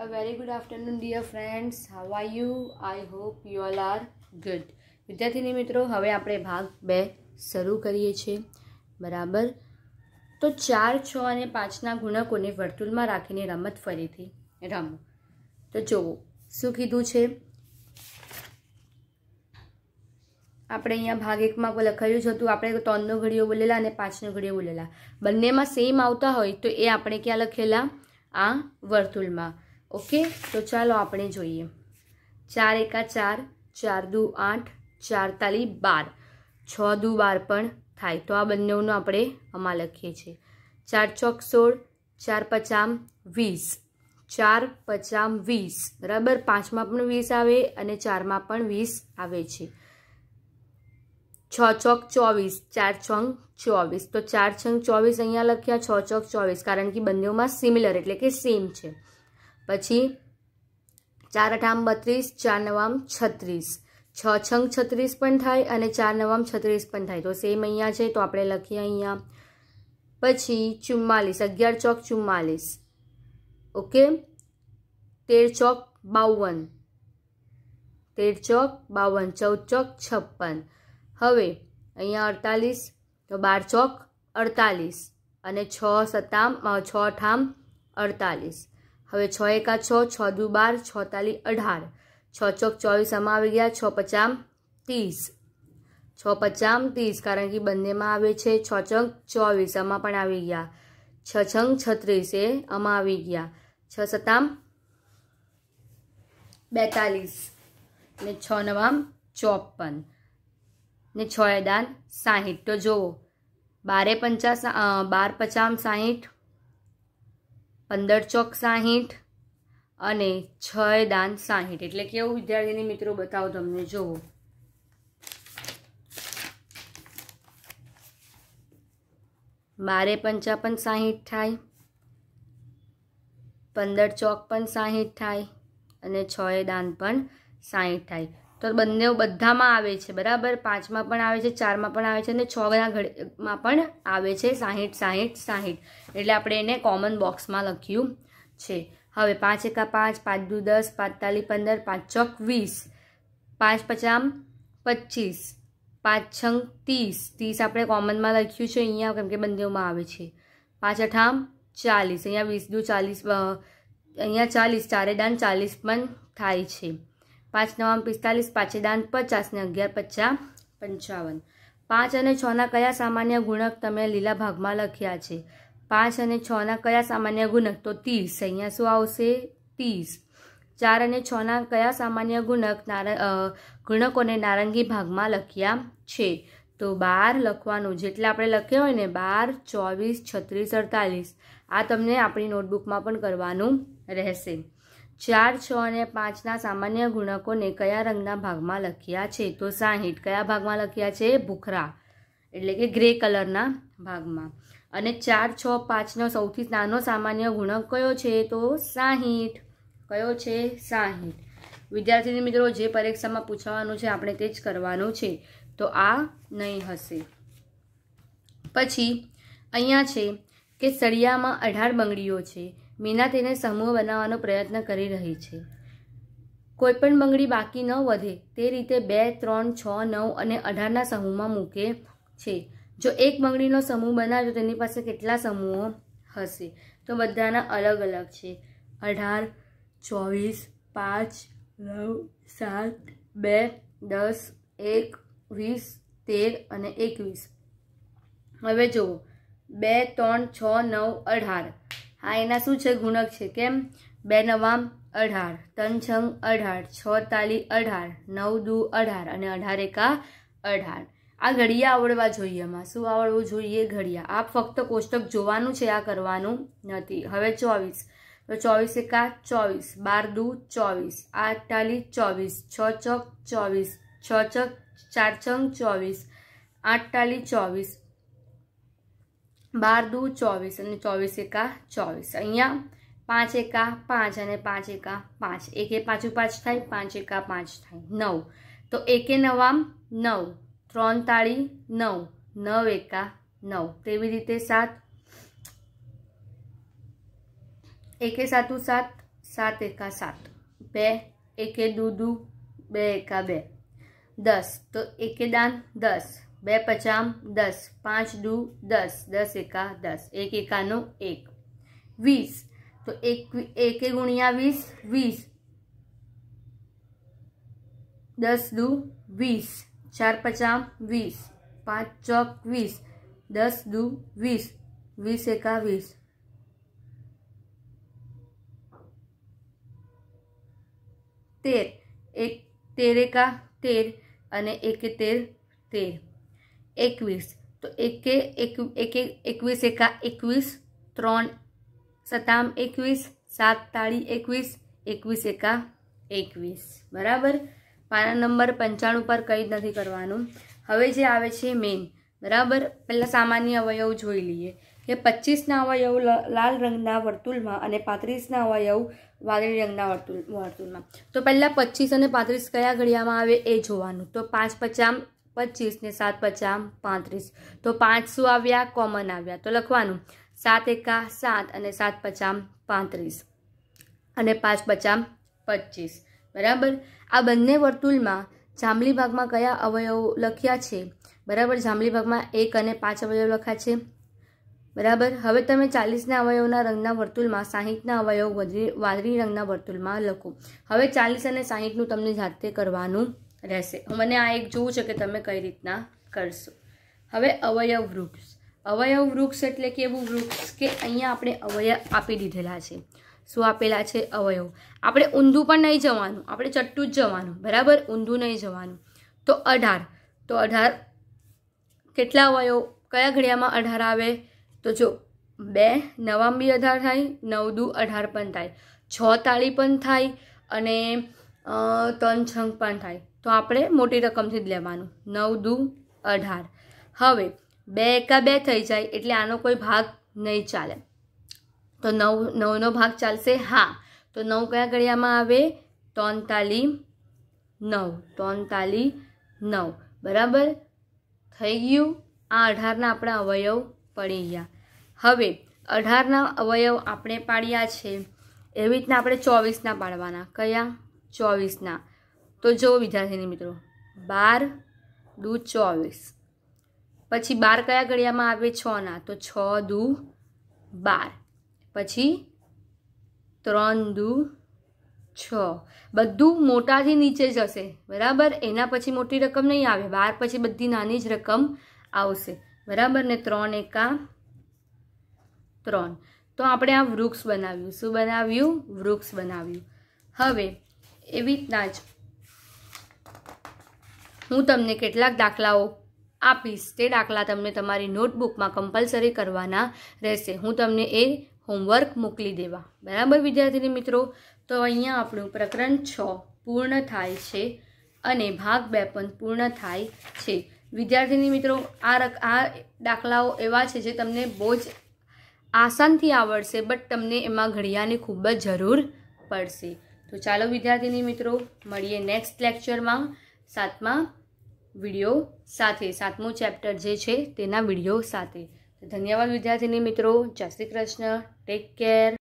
A very good afternoon, dear friends. How are you? I hope you all are good. વિદ્યાર્થીની મિત્રો હવે આપણે ભાગ બે શરૂ કરીએ છીએ બરાબર તો ચાર છ અને પાંચના ગુણકોને વર્તુળમાં રાખીને રમત ફરીથી રમો તો જુઓ શું કીધું છે આપણે અહીંયા ભાગ એકમાં લખાયું જ હતું આપણે ત્રણનો ઘડીઓ બોલેલા અને પાંચનો ઘડીઓ બોલેલા બંનેમાં સેમ આવતા હોય તો એ આપણે ક્યાં લખેલા આ વર્તુળમાં ઓકે તો ચાલો આપણે જોઈએ ચાર એકા ચાર ચાર દુ આઠ ચાર તાલી બાર છ દુ બાર પણ થાય તો આ બંનેઓનું આપણે આમાં લખીએ છીએ ચાર ચોક સોળ ચાર પચામ વીસ ચાર પચામ વીસ બરાબર પાંચમાં પણ વીસ આવે અને ચારમાં પણ વીસ આવે છે છ ચોક ચોવીસ ચાર છંગ ચોવીસ તો ચાર છંગ ચોવીસ અહીંયા લખ્યા છ ચોક ચોવીસ કારણ કે બંનેઓમાં સિમિલર એટલે કે સેમ છે પછી ચાર અઠામ બત્રીસ ચાર નવામ છત્રીસ છ છંગ છત્રીસ પણ થાય અને ચાર નવામ છત્રીસ પણ થાય તો સેમ અહીંયા છે તો આપણે લખીએ અહીંયા પછી ચુમ્માલીસ અગિયાર ચોક ચુમ્માલીસ ઓકે તેર ચોક બાવન તેર ચોક બાવન ચૌદ ચોક છપ્પન હવે અહીંયા અડતાલીસ તો બાર ચોક અડતાલીસ અને છ સત્તામ છ ઠામ અડતાલીસ હવે છ એકા છ છ દુ બાર છોતાલી અઢાર છ ચોક ચોવીસમાં આવી ગયા છ પચામ ત્રીસ છ પચામ ત્રીસ કારણ કે બંનેમાં આવે છે છ ચંક ચોવીસ આમાં પણ આવી ગયા છ છંક છત્રીસ એ આમાં આવી ગયા છ સતામ બેતાલીસ ને છ નવામ ચોપન ને છ એ દાન સાહીઠ તો જુઓ બારે પંચાસ બાર પચામ સાહીઠ પંદર ચોક સાહીઠ અને છ દાન સાહીઠ એટલે કેવું વિદ્યાર્થીની મિત્રો બતાવો તમને જોવો બારે પંચાપન સાહીઠ થાય પંદર ચોક પણ સાહીઠ થાય અને છ દાન પણ સાહીઠ થાય તો બંને બધામાં આવે છે બરાબર પાંચમાં પણ આવે છે ચારમાં પણ આવે છે અને છના ઘડીમાં પણ આવે છે સાહીઠ સાહીઠ સાહીઠ એટલે આપણે એને કોમન બોક્સમાં લખ્યું છે હવે પાંચ એકા પાંચ પાંચ દુ દસ પાંચતાલી પંદર પાંચ ચોક વીસ પાંચ પચામ પચીસ પાંચ છંગ ત્રીસ ત્રીસ આપણે કોમનમાં લખ્યું છે અહીંયા કેમ કે બંનેઓમાં આવે છે પાંચ અઠામ ચાલીસ અહીંયા વીસ દુ ચાલીસ અહીંયા ચાલીસ ચારે દાન ચાલીસ પણ થાય છે પાંચ નવામ પિસ્તાલીસ પાંચેદાન પચાસ ને અગિયાર પચાસ પંચાવન પાંચ અને છના કયા સામાન્ય ગુણક તમે લીલા ભાગમાં લખ્યા છે પાંચ અને છના કયા સામાન્ય ગુણક તો ત્રીસ અહીંયા શું આવશે ત્રીસ ચાર અને છના કયા સામાન્ય ગુણક નાર ગુણકોને નારંગી ભાગમાં લખ્યા છે તો બાર લખવાનું જેટલા આપણે લખ્યા હોય ને બાર ચોવીસ છત્રીસ અડતાલીસ આ તમને આપણી નોટબુકમાં પણ કરવાનું રહેશે ચાર છ અને પાંચના સામાન્ય ગુણકોને કયા રંગના ભાગમાં લખ્યા છે તો સાહીઠ કયા ભાગમાં લખ્યા છે ભૂખરા એટલે કે ગ્રે કલરના ભાગમાં અને ચાર છ પાંચનો સૌથી નાનો સામાન્ય ગુણક કયો છે તો સાહીઠ કયો છે સાહીઠ વિદ્યાર્થીની મિત્રો જે પરીક્ષામાં પૂછવાનું છે આપણે તે જ કરવાનું છે તો આ નહીં હશે પછી અહીંયા છે કે સળિયામાં અઢાર બંગડીઓ છે મીના તેને સમૂહ બનાવવાનો પ્રયત્ન કરી રહી છે કોઈપણ બંગડી બાકી ન વધે તે રીતે બે ત્રણ છ નવ અને અઢારના સમૂહમાં મૂકે છે જો એક બંગડીનો સમૂહ બનાવ્યો તેની પાસે કેટલા સમૂહો હશે તો બધાના અલગ અલગ છે અઢાર ચોવીસ પાંચ નવ સાત બે દસ એક વીસ તેર અને એકવીસ હવે જુઓ બે ત્રણ છ નવ અઢાર હા એના શું છે ગુણક છે કેમ બે નવામ અઢાર ત્રણ છંગ અઢાર છ તાલી અઢાર નવ દુ અઢાર અને અઢાર એકા અઢાર આ ઘડિયા આવડવા જોઈએ એમાં શું આવડવું જોઈએ ઘડિયા આ ફક્ત કોષ્ટક જોવાનું છે આ કરવાનું નથી હવે ચોવીસ તો ચોવીસ એકા ચોવીસ બાર દુ ચોવીસ આઠ તાલી ચોવીસ છ ચોક ચોવીસ છ ચક ચાર છંગ ચોવીસ આઠ તાલી ચોવીસ બાર દુ ચોવીસ અને ચોવીસ એકા ચોવીસ અહીંયા પાંચ એકા પાંચ અને પાંચ એકા પાંચ એકે પાંચું પાંચ થાય પાંચ એકા પાંચ થાય નવ તો એકે નવા નવ ત્રણ તાળી નવ નવ એકા નવ તેવી રીતે સાત એકે સાતું સાત સાત એકા સાત બે એકે દૂ દૂ બે એકા બે દસ તો એકે દાન દસ બે પચામ દસ પાંચ દુ દસ દસ એકા દસ એક એકાનો એક વીસ તો એક એક ગુણ્યા વીસ વીસ દસ દુ વીસ ચાર પચામ વીસ પાંચ ચોક વીસ દસ દુ વીસ વીસ એકા વીસ તેર એક તેર એકા તેર અને એક તેર તેર એકવીસ તો એકે એક એકવીસ એકા એકવીસ ત્રણ સતામ એકવીસ સાત તાળી એકવીસ એકવીસ એકા એકવીસ બરાબર પાના નંબર પંચાણું પર કંઈ જ નથી કરવાનું હવે જે આવે છે મેઇન બરાબર પહેલાં સામાન્ય અવયવ જોઈ લઈએ કે પચીસના અવયવ લાલ રંગના વર્તુળમાં અને પાંત્રીસના અવયવ વાદળી રંગના વર્તુળ વર્તુળમાં તો પહેલાં પચીસ અને પાંત્રીસ કયા ઘડિયામાં આવે એ જોવાનું તો પાંચ પચામ પચીસ ને સાત પચાસ પાંત્રીસ તો પાંચસો આવ્યા કોમન આવ્યા તો લખવાનું સાત એકા સાત અને સાત પચામ પાંત્રીસ અને પાંચ પચામ પચીસ બરાબર આ બંને વર્તુળમાં જાંબલી ભાગમાં કયા અવયવો લખ્યા છે બરાબર જાંબલી ભાગમાં એક અને પાંચ અવયવ લખ્યા છે બરાબર હવે તમે ચાલીસના અવયવના રંગના વર્તુળમાં સાહીઠના અવયવ વાદળી રંગના વર્તુળમાં લખો હવે ચાલીસ અને સાહીઠનું તમને જાતે કરવાનું રહેશે મને આ એક જોવું છે કે તમે કઈ રીતના કરશો હવે અવયવ વૃક્ષ અવયવ વૃક્ષ એટલે કે એવું વૃક્ષ કે અહીંયા આપણે અવયવ આપી દીધેલા છે શું આપેલા છે અવયવ આપણે ઊંધું પણ નહીં જવાનું આપણે ચટ્ટું જ જવાનું બરાબર ઊંધું નહીં જવાનું તો અઢાર તો અઢાર કેટલા અવયવ કયા ઘડિયામાં અઢાર આવે તો જો બે નવામ બી અઢાર થાય નવ દુ અઢાર પણ થાય છ તાળી પણ થાય અને ત્રણ છંગ પણ થાય તો આપણે મોટી રકમથી જ લેવાનું નવ દુ અઢાર હવે બે એકા બે થઈ જાય એટલે આનો કોઈ ભાગ નહીં ચાલે તો નવ નવનો ભાગ ચાલશે હા તો નવ કયા ઘડિયામાં આવે તોનતાલી નવ તોનતાલી નવ બરાબર થઈ ગયું આ અઢારના આપણા અવયવ પડી ગયા હવે અઢારના અવયવ આપણે પાડ્યા છે એવી રીતના આપણે ચોવીસના પાડવાના કયા ચોવીસના તો જો વિદ્યાર્થીની મિત્રો બાર દુ ચોવીસ પછી બાર કયા ઘડિયામાં આવે છના તો છ દુ બાર પછી ત્રણ દુ છ બધું મોટાથી નીચે જ હશે બરાબર એના પછી મોટી રકમ નહીં આવે બાર પછી બધી નાની જ રકમ આવશે બરાબર ને ત્રણ એકા ત્રણ તો આપણે આ વૃક્ષ બનાવ્યું શું બનાવ્યું વૃક્ષ બનાવ્યું હવે એવી રીતના જ હું તમને કેટલાક દાખલાઓ આપીશ તે દાખલા તમને તમારી નોટબુકમાં કમ્પલસરી કરવાના રહેશે હું તમને એ હોમવર્ક મોકલી દેવા બરાબર વિદ્યાર્થીની મિત્રો તો અહીંયા આપણું પ્રકરણ છ પૂર્ણ થાય છે અને ભાગ બે પણ પૂર્ણ થાય છે વિદ્યાર્થીની મિત્રો આ રક આ દાખલાઓ એવા છે જે તમને બહુ જ આસાનથી આવડશે બટ તમને એમાં ઘડિયાની ખૂબ જ જરૂર પડશે તો ચાલો વિદ્યાર્થીની મિત્રો મળીએ નેક્સ્ટ લેક્ચરમાં સાતમા વિડીયો સાથે સાતમું ચેપ્ટર જે છે તેના વિડીયો સાથે ધન્યવાદ વિદ્યાર્થીની મિત્રો જય શ્રી કૃષ્ણ ટેક કેર